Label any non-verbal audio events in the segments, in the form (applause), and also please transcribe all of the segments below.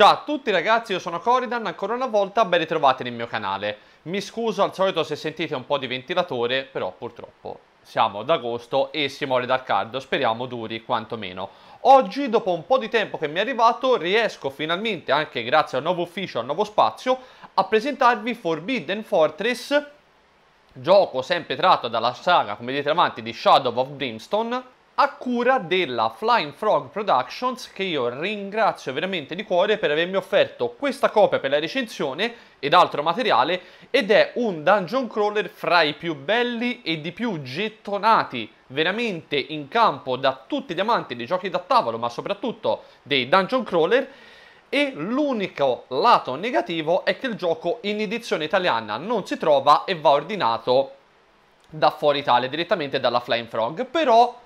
Ciao a tutti ragazzi, io sono Coridan, ancora una volta ben ritrovati nel mio canale. Mi scuso al solito se sentite un po' di ventilatore, però purtroppo siamo ad agosto e si muore dal caldo, speriamo duri quantomeno. Oggi, dopo un po' di tempo che mi è arrivato, riesco finalmente, anche grazie al nuovo ufficio, al nuovo spazio, a presentarvi Forbidden Fortress, gioco sempre tratto dalla saga, come vedete avanti, di Shadow of Brimstone, a cura della Flying Frog Productions che io ringrazio veramente di cuore per avermi offerto questa copia per la recensione ed altro materiale ed è un dungeon crawler fra i più belli e di più gettonati veramente in campo da tutti gli amanti dei giochi da tavolo ma soprattutto dei dungeon crawler e l'unico lato negativo è che il gioco in edizione italiana non si trova e va ordinato da fuori Italia direttamente dalla Flying Frog però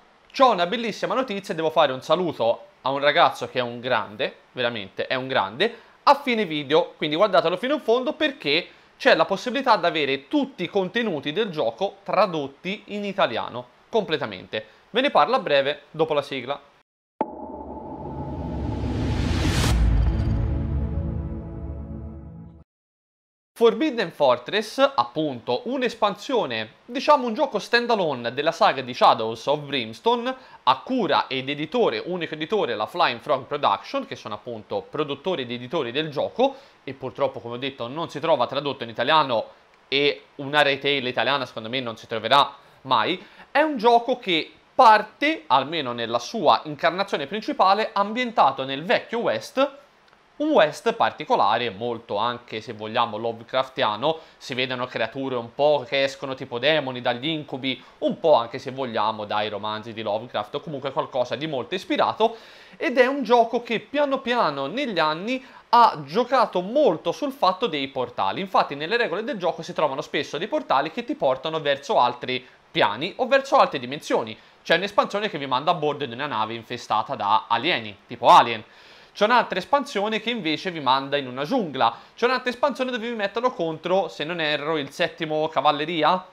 ho una bellissima notizia, devo fare un saluto a un ragazzo che è un grande, veramente è un grande, a fine video, quindi guardatelo fino in fondo perché c'è la possibilità di avere tutti i contenuti del gioco tradotti in italiano, completamente. Ve ne parlo a breve dopo la sigla. Forbidden Fortress, appunto, un'espansione, diciamo un gioco standalone della saga di Shadows of Brimstone, a cura ed editore, unico editore, la Flying Frog Production, che sono appunto produttori ed editori del gioco, e purtroppo, come ho detto, non si trova tradotto in italiano e una retail italiana, secondo me, non si troverà mai. È un gioco che parte, almeno nella sua incarnazione principale, ambientato nel vecchio West, un West particolare, molto anche se vogliamo Lovecraftiano, si vedono creature un po' che escono tipo demoni dagli incubi, un po' anche se vogliamo dai romanzi di Lovecraft o comunque qualcosa di molto ispirato, ed è un gioco che piano piano negli anni ha giocato molto sul fatto dei portali. Infatti nelle regole del gioco si trovano spesso dei portali che ti portano verso altri piani o verso altre dimensioni. C'è un'espansione che vi manda a bordo di una nave infestata da alieni, tipo Alien. C'è un'altra espansione che invece vi manda in una giungla. C'è un'altra espansione dove vi mettono contro, se non erro, il settimo cavalleria,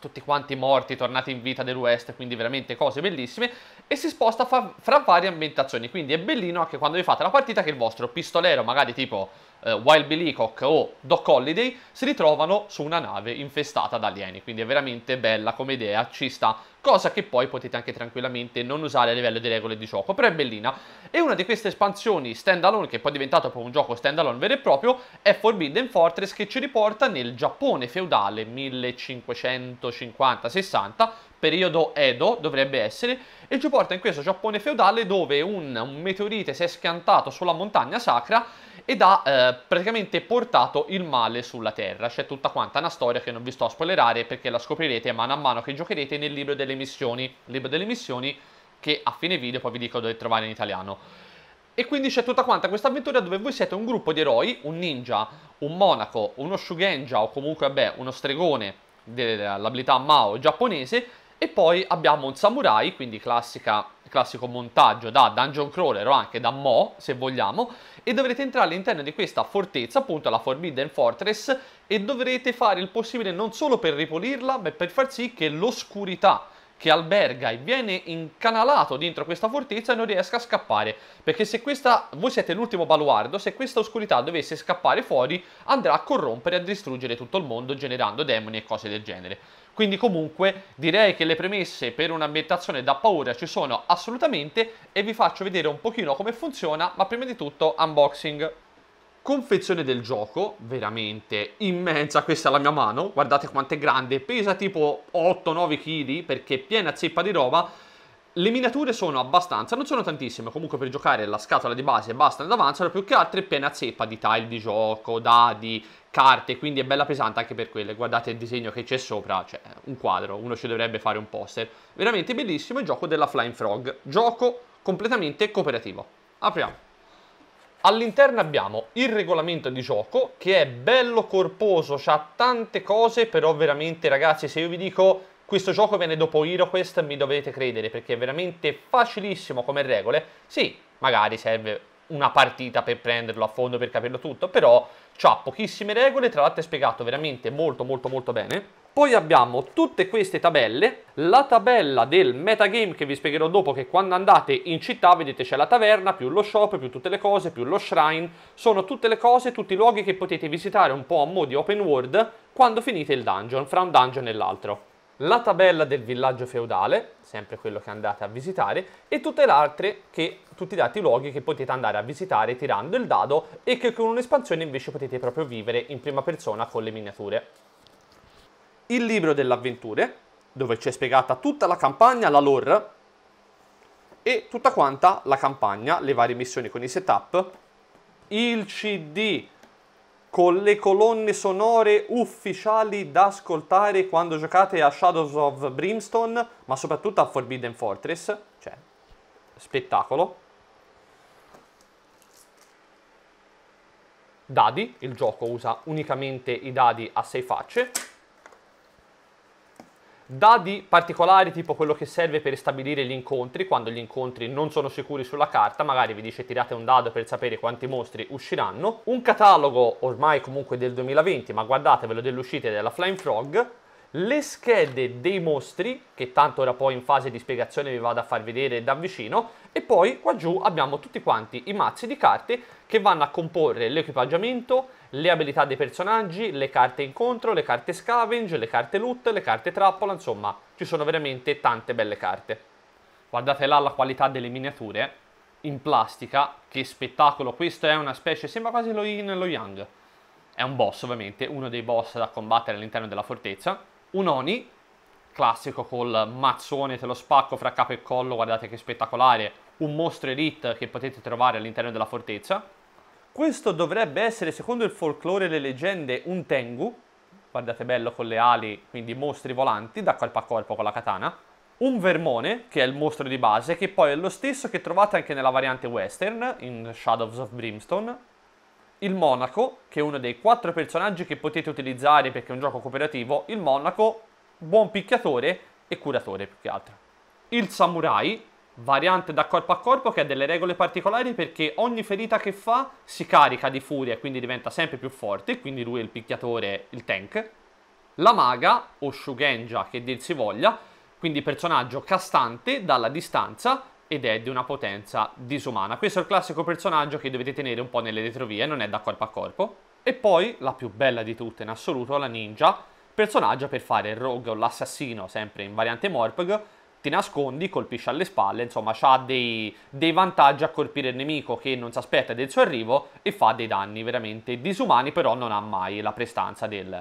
tutti quanti morti, tornati in vita dell'West, quindi veramente cose bellissime, e si sposta fra, fra varie ambientazioni, quindi è bellino anche quando vi fate la partita che il vostro pistolero, magari tipo eh, Wild Billy Cock o Doc Holliday si ritrovano su una nave infestata da alieni, quindi è veramente bella come idea, ci sta, cosa che poi potete anche tranquillamente non usare a livello di regole di gioco, però è bellina. E una di queste espansioni standalone, che poi è diventato proprio un gioco standalone vero e proprio, è Forbidden Fortress che ci riporta nel Giappone feudale 1550-60, periodo Edo dovrebbe essere, e ci porta in questo Giappone feudale dove un, un meteorite si è schiantato sulla montagna sacra ed ha eh, praticamente portato il male sulla Terra. C'è tutta quanta una storia che non vi sto a spoilerare perché la scoprirete mano a mano che giocherete nel libro delle missioni. libro delle missioni che a fine video poi vi dico dove trovare in italiano. E quindi c'è tutta quanta questa avventura dove voi siete un gruppo di eroi, un ninja, un monaco, uno shugenja o comunque vabbè, uno stregone dell'abilità Mao giapponese e poi abbiamo un samurai, quindi classica, classico montaggio da dungeon crawler o anche da mo, se vogliamo, e dovrete entrare all'interno di questa fortezza, appunto la Forbidden Fortress, e dovrete fare il possibile non solo per ripulirla, ma per far sì che l'oscurità che alberga e viene incanalato dentro questa fortezza non riesca a scappare, perché se questa, voi siete l'ultimo baluardo, se questa oscurità dovesse scappare fuori andrà a corrompere e a distruggere tutto il mondo generando demoni e cose del genere. Quindi comunque direi che le premesse per un'ambientazione da paura ci sono assolutamente e vi faccio vedere un pochino come funziona, ma prima di tutto unboxing confezione del gioco, veramente immensa, questa è la mia mano, guardate quanto è grande, pesa tipo 8-9 kg perché è piena zeppa di roba, le miniature sono abbastanza, non sono tantissime, comunque per giocare la scatola di base basta ed avanzano, più che altro è piena zeppa di tile di gioco, dadi, carte, quindi è bella pesante anche per quelle, guardate il disegno che c'è sopra, cioè un quadro, uno ci dovrebbe fare un poster, veramente bellissimo il gioco della Flying Frog, gioco completamente cooperativo. Apriamo. All'interno abbiamo il regolamento di gioco che è bello corposo, ha tante cose, però veramente ragazzi se io vi dico questo gioco viene dopo HeroQuest mi dovete credere perché è veramente facilissimo come regole. Sì, magari serve una partita per prenderlo a fondo per capirlo tutto, però ha pochissime regole, tra l'altro è spiegato veramente molto molto molto bene. Poi abbiamo tutte queste tabelle, la tabella del metagame che vi spiegherò dopo che quando andate in città vedete c'è la taverna, più lo shop, più tutte le cose, più lo shrine, sono tutte le cose, tutti i luoghi che potete visitare un po' a mo' di open world quando finite il dungeon, fra un dungeon e l'altro. La tabella del villaggio feudale, sempre quello che andate a visitare, e tutte le altre che, tutti gli altri luoghi che potete andare a visitare tirando il dado e che con un'espansione invece potete proprio vivere in prima persona con le miniature il libro delle avventure, dove c'è spiegata tutta la campagna, la lore e tutta quanta la campagna, le varie missioni con i setup, il CD con le colonne sonore ufficiali da ascoltare quando giocate a Shadows of Brimstone, ma soprattutto a Forbidden Fortress, cioè spettacolo. Dadi, il gioco usa unicamente i dadi a sei facce Dadi particolari tipo quello che serve per stabilire gli incontri, quando gli incontri non sono sicuri sulla carta, magari vi dice tirate un dado per sapere quanti mostri usciranno. Un catalogo ormai comunque del 2020, ma guardatevelo delle uscite della Flying Frog le schede dei mostri, che tanto ora poi in fase di spiegazione vi vado a far vedere da vicino, e poi qua giù abbiamo tutti quanti i mazzi di carte che vanno a comporre l'equipaggiamento, le abilità dei personaggi, le carte incontro, le carte scavenge, le carte loot, le carte trappola, insomma ci sono veramente tante belle carte. Guardate là la qualità delle miniature in plastica, che spettacolo, questo è una specie, sembra quasi lo Yin e lo Yang. È un boss ovviamente, uno dei boss da combattere all'interno della fortezza un Oni, classico col mazzone, te lo spacco fra capo e collo, guardate che spettacolare, un mostro elite che potete trovare all'interno della fortezza. Questo dovrebbe essere, secondo il folklore e le leggende, un Tengu, guardate bello con le ali, quindi mostri volanti da corpo a corpo con la katana. Un vermone, che è il mostro di base, che poi è lo stesso che trovate anche nella variante western, in Shadows of Brimstone, il Monaco, che è uno dei quattro personaggi che potete utilizzare perché è un gioco cooperativo, il Monaco, buon picchiatore e curatore più che altro. Il Samurai, variante da corpo a corpo che ha delle regole particolari perché ogni ferita che fa si carica di furia e quindi diventa sempre più forte, quindi lui è il picchiatore, il tank. La maga, o Shugenja che dir si voglia, quindi personaggio castante dalla distanza ed è di una potenza disumana. Questo è il classico personaggio che dovete tenere un po' nelle retrovie, non è da corpo a corpo. E poi, la più bella di tutte in assoluto, la ninja, personaggio per fare il rogue o l'assassino, sempre in variante morpg, ti nascondi, colpisci alle spalle, insomma ha dei, dei, vantaggi a colpire il nemico che non si aspetta del suo arrivo e fa dei danni veramente disumani, però non ha mai la prestanza del,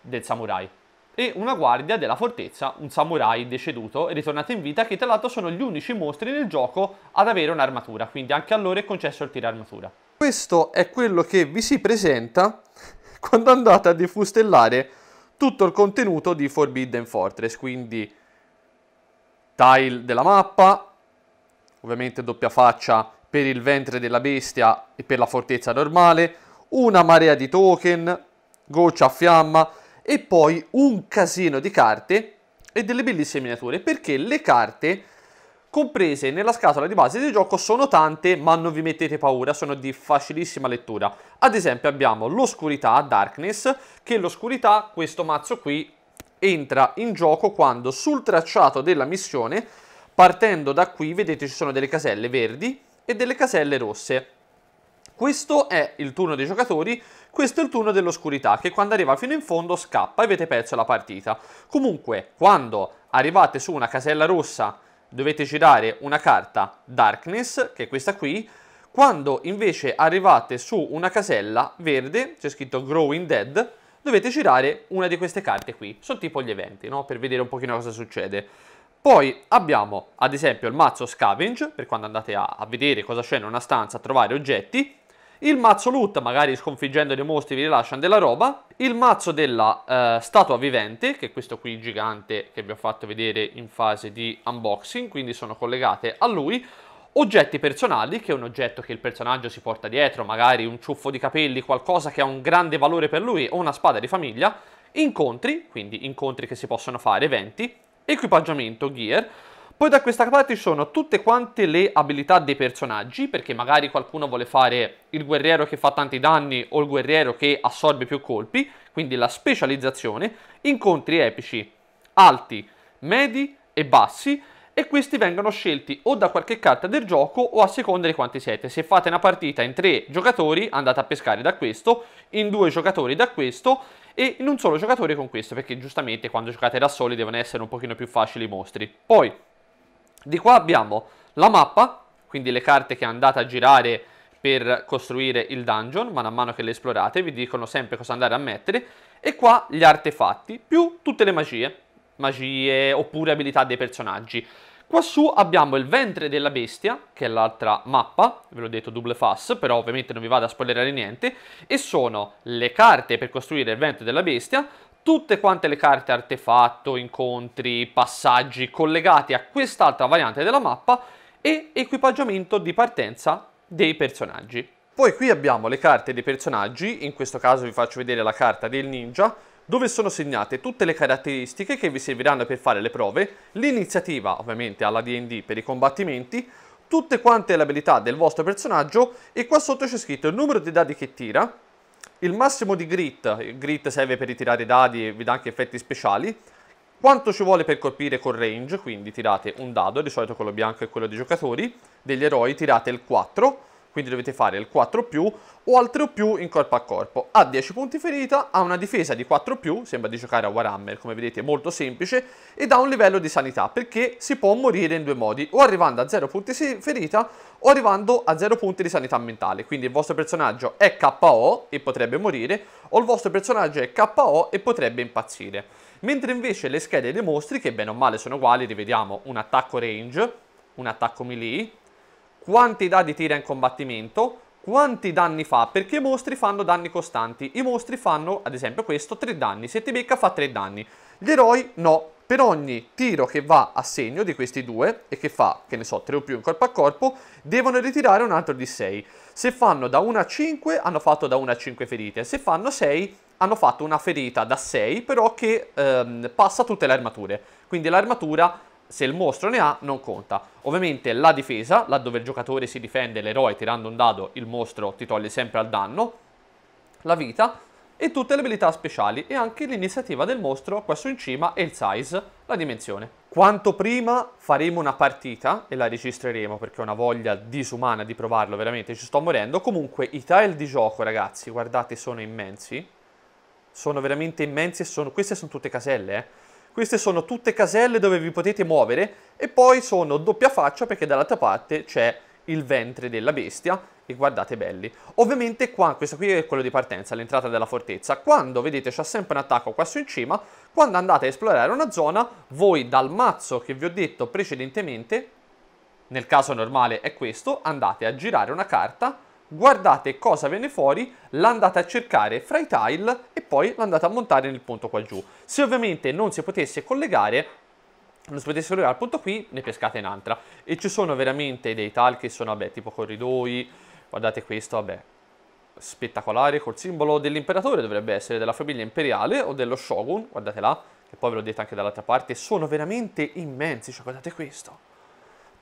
del samurai e una guardia della fortezza, un samurai deceduto e ritornato in vita, che tra l'altro sono gli unici mostri nel gioco ad avere un'armatura, quindi anche a loro è concesso il tir armatura. Questo è quello che vi si presenta (laughs) quando andate a difustellare tutto il contenuto di Forbidden Fortress, quindi tile della mappa, ovviamente doppia faccia per il ventre della bestia e per la fortezza normale, una marea di token, goccia a fiamma, e poi un casino di carte e delle bellissime miniature perché le carte comprese nella scatola di base del gioco sono tante ma non vi mettete paura, sono di facilissima lettura. Ad esempio abbiamo l'oscurità, Darkness, che l'oscurità, questo mazzo qui, entra in gioco quando sul tracciato della missione, partendo da qui, vedete ci sono delle caselle verdi e delle caselle rosse. Questo è il turno dei giocatori, questo è il turno dell'oscurità, che quando arriva fino in fondo scappa e avete perso la partita. Comunque, quando arrivate su una casella rossa, dovete girare una carta Darkness, che è questa qui, quando invece arrivate su una casella verde, c'è scritto Growing Dead, dovete girare una di queste carte qui. Sono tipo gli eventi, no? Per vedere un pochino cosa succede. Poi abbiamo, ad esempio, il mazzo Scavenge, per quando andate a, a vedere cosa c'è in una stanza, a trovare oggetti il mazzo loot, magari sconfiggendo dei mostri vi rilasciano della roba, il mazzo della eh, statua vivente, che è questo qui gigante che vi ho fatto vedere in fase di unboxing, quindi sono collegate a lui, oggetti personali, che è un oggetto che il personaggio si porta dietro, magari un ciuffo di capelli, qualcosa che ha un grande valore per lui, o una spada di famiglia, incontri, quindi incontri che si possono fare, eventi, equipaggiamento, gear, poi da questa parte ci sono tutte quante le abilità dei personaggi, perché magari qualcuno vuole fare il guerriero che fa tanti danni o il guerriero che assorbe più colpi, quindi la specializzazione, incontri epici alti, medi e bassi, e questi vengono scelti o da qualche carta del gioco o a seconda di quanti siete. Se fate una partita in tre giocatori andate a pescare da questo, in due giocatori da questo e in un solo giocatore con questo, perché giustamente quando giocate da soli devono essere un pochino più facili i mostri. Poi di qua abbiamo la mappa, quindi le carte che andate a girare per costruire il dungeon, man mano che le esplorate, vi dicono sempre cosa andare a mettere, e qua gli artefatti, più tutte le magie, magie oppure abilità dei personaggi. Quassù abbiamo il ventre della bestia, che è l'altra mappa, ve l'ho detto double fast, però ovviamente non vi vado a spoilerare niente, e sono le carte per costruire il ventre della bestia, tutte quante le carte artefatto, incontri, passaggi collegati a quest'altra variante della mappa e equipaggiamento di partenza dei personaggi. Poi qui abbiamo le carte dei personaggi, in questo caso vi faccio vedere la carta del ninja, dove sono segnate tutte le caratteristiche che vi serviranno per fare le prove, l'iniziativa ovviamente alla D&D per i combattimenti, tutte quante le abilità del vostro personaggio e qua sotto c'è scritto il numero di dadi che tira, il massimo di grit, il grit serve per ritirare i dadi e vi dà anche effetti speciali, quanto ci vuole per colpire con range, quindi tirate un dado, di solito quello bianco è quello dei giocatori, degli eroi tirate il 4, quindi dovete fare il 4 più o al 3 più in corpo a corpo. Ha 10 punti ferita, ha una difesa di 4 più, sembra di giocare a Warhammer come vedete molto semplice, ed ha un livello di sanità perché si può morire in due modi, o arrivando a 0 punti ferita o arrivando a 0 punti di sanità mentale, quindi il vostro personaggio è KO e potrebbe morire, o il vostro personaggio è KO e potrebbe impazzire. Mentre invece le schede dei mostri, che bene o male sono uguali, rivediamo un attacco range, un attacco melee, quantità di tira in combattimento, quanti danni fa, perché i mostri fanno danni costanti. I mostri fanno, ad esempio questo, 3 danni, se ti becca fa 3 danni. Gli eroi no, per ogni tiro che va a segno di questi due e che fa, che ne so, 3 o più in corpo a corpo, devono ritirare un altro di 6. Se fanno da 1 a 5 hanno fatto da 1 a 5 ferite, se fanno 6 hanno fatto una ferita da 6 però che ehm, passa tutte le armature. Quindi l'armatura se il mostro ne ha non conta. Ovviamente la difesa, laddove il giocatore si difende l'eroe tirando un dado, il mostro ti toglie sempre al danno, la vita e tutte le abilità speciali e anche l'iniziativa del mostro qua su in cima e il size, la dimensione. Quanto prima faremo una partita e la registreremo perché ho una voglia disumana di provarlo, veramente ci sto morendo. Comunque i tile di gioco ragazzi, guardate sono immensi, sono veramente immensi e sono... queste sono tutte caselle eh queste sono tutte caselle dove vi potete muovere e poi sono doppia faccia perché dall'altra parte c'è il ventre della bestia e guardate belli. Ovviamente qua, questo qui è quello di partenza, l'entrata della fortezza. Quando vedete c'è sempre un attacco qua su in cima, quando andate a esplorare una zona, voi dal mazzo che vi ho detto precedentemente, nel caso normale è questo, andate a girare una carta guardate cosa viene fuori, l'andate a cercare fra i tile e poi l'andate a montare nel punto qua giù. Se ovviamente non si potesse collegare, non si potesse collegare al punto qui, ne pescate un'altra. E ci sono veramente dei tile che sono, vabbè, tipo corridoi, guardate questo, vabbè, spettacolare col simbolo dell'imperatore, dovrebbe essere della famiglia imperiale o dello shogun, guardate là, che poi ve l'ho detto anche dall'altra parte, sono veramente immensi, cioè guardate questo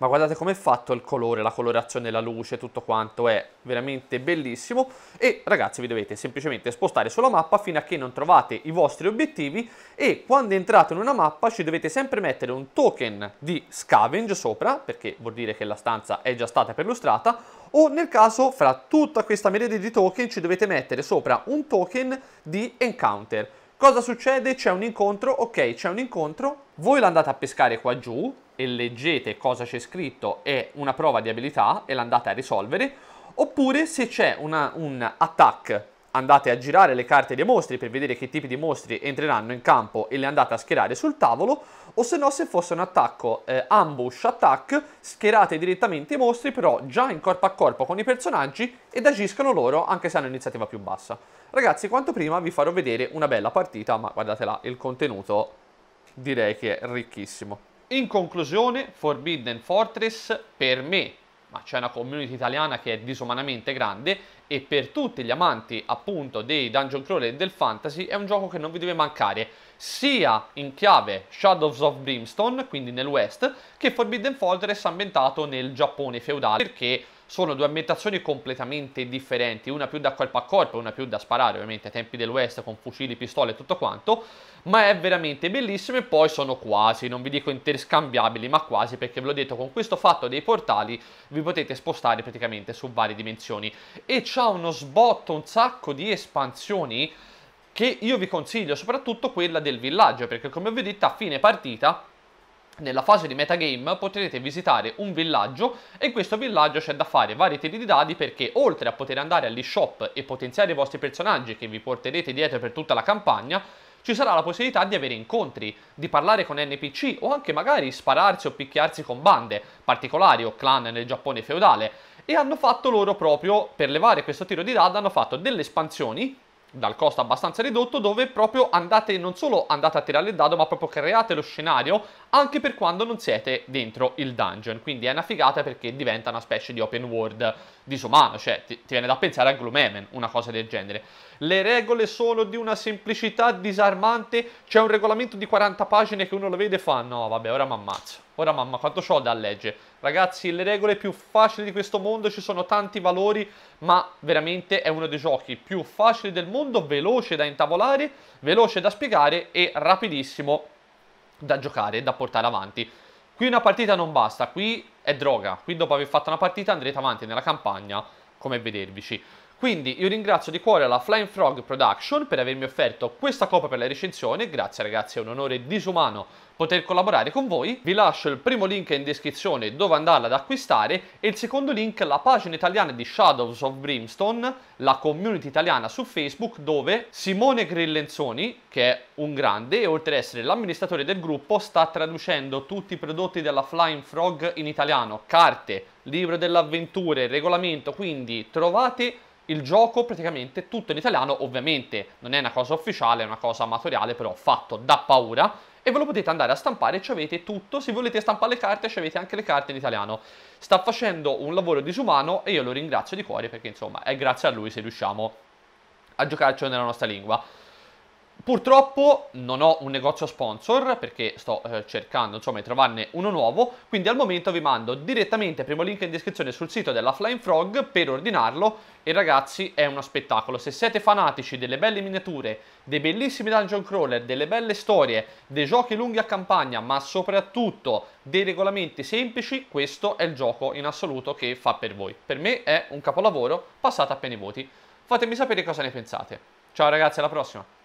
ma guardate com'è fatto il colore, la colorazione, la luce, tutto quanto è veramente bellissimo e ragazzi vi dovete semplicemente spostare sulla mappa fino a che non trovate i vostri obiettivi e quando entrate in una mappa ci dovete sempre mettere un token di scavenge sopra perché vuol dire che la stanza è già stata perlustrata o nel caso fra tutta questa miriade di token ci dovete mettere sopra un token di encounter Cosa succede? C'è un incontro, ok, c'è un incontro, voi l'andate a pescare qua giù e leggete cosa c'è scritto, è una prova di abilità e l'andate a risolvere, oppure se c'è un attack andate a girare le carte dei mostri per vedere che tipi di mostri entreranno in campo e le andate a schierare sul tavolo, o se no se fosse un attacco eh, ambush attack, schierate direttamente i mostri però già in corpo a corpo con i personaggi ed agiscono loro anche se hanno iniziativa più bassa. Ragazzi, quanto prima vi farò vedere una bella partita, ma guardate là, il contenuto direi che è ricchissimo. In conclusione, Forbidden Fortress per me ma c'è una community italiana che è disumanamente grande e per tutti gli amanti appunto dei dungeon crawler e del fantasy è un gioco che non vi deve mancare sia in chiave Shadows of Brimstone, quindi nel West, che Forbidden Fortress ambientato nel Giappone feudale perché sono due ambientazioni completamente differenti, una più da corpo a corpo e una più da sparare, ovviamente ai tempi del con fucili, pistole e tutto quanto, ma è veramente bellissimo e poi sono quasi, non vi dico interscambiabili, ma quasi perché ve l'ho detto, con questo fatto dei portali vi potete spostare praticamente su varie dimensioni e c'ha uno sbotto, un sacco di espansioni che io vi consiglio, soprattutto quella del villaggio, perché come vi ho detto a fine partita nella fase di metagame potrete visitare un villaggio e in questo villaggio c'è da fare vari tiri di dadi perché oltre a poter andare all'e-shop e potenziare i vostri personaggi che vi porterete dietro per tutta la campagna, ci sarà la possibilità di avere incontri, di parlare con NPC o anche magari spararsi o picchiarsi con bande particolari o clan nel Giappone feudale e hanno fatto loro proprio, per levare questo tiro di dado, hanno fatto delle espansioni dal costo abbastanza ridotto dove proprio andate non solo andate a tirare il dado ma proprio create lo scenario anche per quando non siete dentro il dungeon quindi è una figata perché diventa una specie di open world disumano cioè ti, ti viene da pensare a Gloomhaven una cosa del genere le regole sono di una semplicità disarmante, c'è un regolamento di 40 pagine che uno lo vede e fa no vabbè ora mi ammazzo, ora mamma quanto ho da leggere. Ragazzi le regole più facili di questo mondo, ci sono tanti valori, ma veramente è uno dei giochi più facili del mondo, veloce da intavolare, veloce da spiegare e rapidissimo da giocare e da portare avanti. Qui una partita non basta, qui è droga, qui dopo aver fatto una partita andrete avanti nella campagna come vedervici. Quindi io ringrazio di cuore la Flying Frog Production per avermi offerto questa copia per la recensione, grazie ragazzi è un onore disumano poter collaborare con voi. Vi lascio il primo link in descrizione dove andarla ad acquistare e il secondo link la pagina italiana di Shadows of Brimstone, la community italiana su Facebook dove Simone Grillenzoni, che è un grande e oltre ad essere l'amministratore del gruppo, sta traducendo tutti i prodotti della Flying Frog in italiano, carte, libro delle avventure, regolamento, quindi trovate il gioco praticamente tutto in italiano, ovviamente non è una cosa ufficiale, è una cosa amatoriale, però fatto da paura, e ve lo potete andare a stampare, ci avete tutto, se volete stampare le carte ci avete anche le carte in italiano. Sta facendo un lavoro disumano e io lo ringrazio di cuore perché insomma è grazie a lui se riusciamo a giocarci nella nostra lingua. Purtroppo non ho un negozio sponsor perché sto eh, cercando insomma di trovarne uno nuovo, quindi al momento vi mando direttamente primo link in descrizione sul sito della Flying Frog per ordinarlo e ragazzi è uno spettacolo. Se siete fanatici delle belle miniature, dei bellissimi dungeon crawler, delle belle storie, dei giochi lunghi a campagna, ma soprattutto dei regolamenti semplici, questo è il gioco in assoluto che fa per voi. Per me è un capolavoro, passate appena i voti. Fatemi sapere cosa ne pensate. Ciao ragazzi, alla prossima!